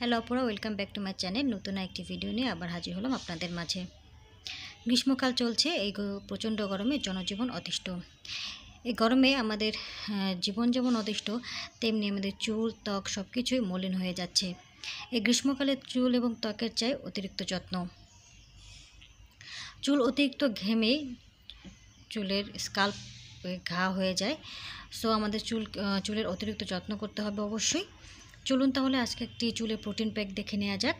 hello অপরা welcome back to my channel নতুন একটি ভিডিও নিয়ে আবার হাজির হলাম আপনাদের মাঝে গ্রীষ্মকাল চলছে এই প্রচণ্ড গরমে জনজীবন অতিষ্ঠ এই গরমে আমাদের জীবন যেমন অতিষ্ঠ তেমনি আমাদের চুল ত্বক সব কিছুই মলিন হয়ে যাচ্ছে এই গ্রীষ্মকালে চুল এবং ত্বকের চাই অতিরিক্ত যত্ন চুল অতিরিক্ত ঘেমে চুলের স্কাল্প ঘা হয়ে যায় সো আমাদের চুল চুলের অতিরিক্ত যত্ন করতে হবে অবশ্যই চলুন তাহলে আজকে একটি চুলের প্রোটিন প্যাক দেখে নেওয়া যাক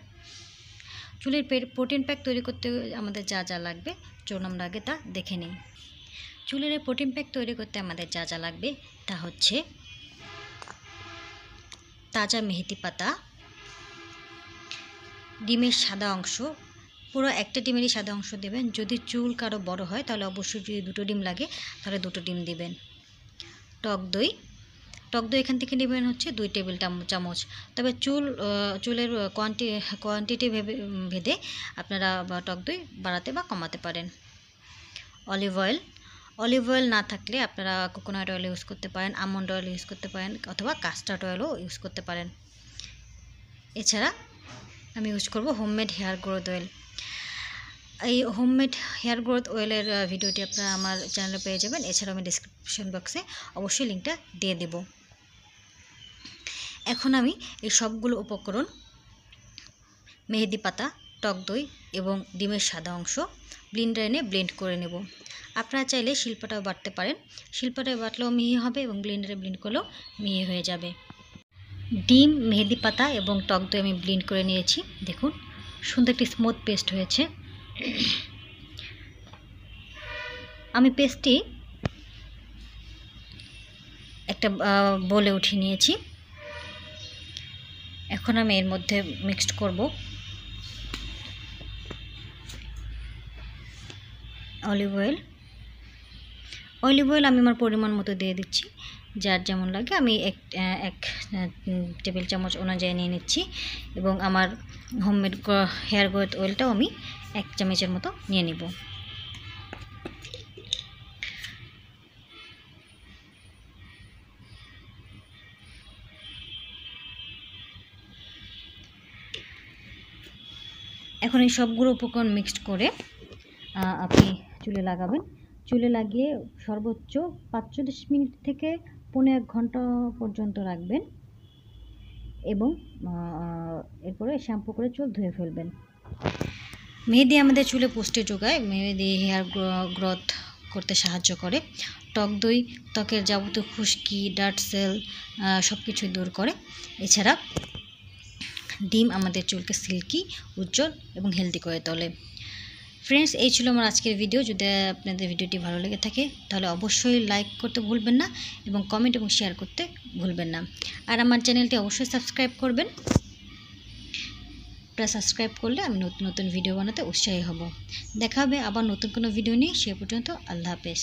চুলের প্রোটিন প্যাক তৈরি করতে আমাদের যা যা লাগবে চলুন আমরা আগে তা দেখে নিই চুলের প্রোটিন প্যাক তৈরি করতে আমাদের যা যা লাগবে তা হচ্ছে তাজা মেহেদি পাতা ডিমের সাদা অংশ পুরো একটা ডিমেরই সাদা অংশ দেবেন যদি চুল কারো বড় হয় তাহলে অবশ্যই যদি দুটো ডিম লাগে তাহলে দুটো ডিম দিবেন টক দই টক দই এখান থেকে নেবেন হচ্ছে দুই টেবিল চামচ তবে চুল চুলের কোয়ান্টি কোয়ান্টিটি ভেবে ভেদে আপনারা টক দই বাড়াতে বা কমাতে পারেন অলিভ অয়েল অলিভ অয়েল না থাকলে আপনারা কোকোনাট অয়েল ইউজ করতে পারেন আমন্ড অয়েল ইউজ করতে পারেন অথবা কাস্টার্ড অয়েলও ইউজ করতে পারেন এছাড়া আমি ইউজ করব হোমমেড হেয়ার গ্রোথ অয়েল এই হোমমেড হেয়ার গ্রোথ অয়েলের ভিডিওটি আপনারা আমার চ্যানেলে পেয়ে যাবেন এছাড়াও আমি ডিসক্রিপশন বক্সে অবশ্যই লিঙ্কটা দিয়ে দেবো এখন আমি এই সবগুলো উপকরণ মেহেদি পাতা টক দই এবং ডিমের সাদা অংশ ব্লিন্ডার এনে ব্লেন্ড করে নেব আপনারা চাইলে শিল্পটাও বাটতে পারেন শিল্পটা বাটলেও মিহি হবে এবং ব্লিন্ডারে ব্লিন্ড করলেও মিহি হয়ে যাবে ডিম মেহেদি পাতা এবং টক দই আমি ব্লিন্ড করে নিয়েছি দেখুন সুন্দর একটি স্মুথ পেস্ট হয়েছে আমি পেস্টটি একটা বলে উঠিয়ে নিয়েছি এখন আমি এর মধ্যে মিক্সড করব অলিভ অয়েল অলিভ অয়েল আমি আমার পরিমাণ মতো দিয়ে দিচ্ছি যার যেমন লাগে আমি এক এক টেবিল চামচ অনুযায়ী নিয়ে নিচ্ছি এবং আমার হোমমেড হেয়ার গ্রোথ অয়েলটাও আমি এক চামচের মতো নিয়ে নেব এখন এই সবগুলো উপকরণ মিক্সড করে আপনি চুলে লাগাবেন চুলে লাগিয়ে সর্বোচ্চ পাঁচচল্লিশ মিনিট থেকে পনেরো এক ঘন্টা পর্যন্ত রাখবেন এবং এরপরে শ্যাম্পু করে চুল ধুয়ে ফেলবেন মেহেদি আমাদের চুলে পুষ্টি যোগায় মেহেদি হেয়ার গ্রোথ করতে সাহায্য করে টক দই ত্বকের যাবতীয় খুশকি ডার্ট সেল সব কিছুই দূর করে এছাড়া ডিম আমাদের চুলকে সিল্কি উজ্জ্বল এবং হেলদি করে তোলে ফ্রেন্ডস এই ছিল আমার আজকের ভিডিও যদি আপনাদের ভিডিওটি ভালো লেগে থাকে তাহলে অবশ্যই লাইক করতে ভুলবেন না এবং কমেন্ট এবং শেয়ার করতে ভুলবেন না আর আমার চ্যানেলটি অবশ্যই সাবস্ক্রাইব করবেন প্লাস সাবস্ক্রাইব করলে আমি নতুন নতুন ভিডিও বানাতে উৎসাহী হব দেখা হবে আবার নতুন কোনো ভিডিও নিয়ে সে পর্যন্ত আল্লাহ হাফেজ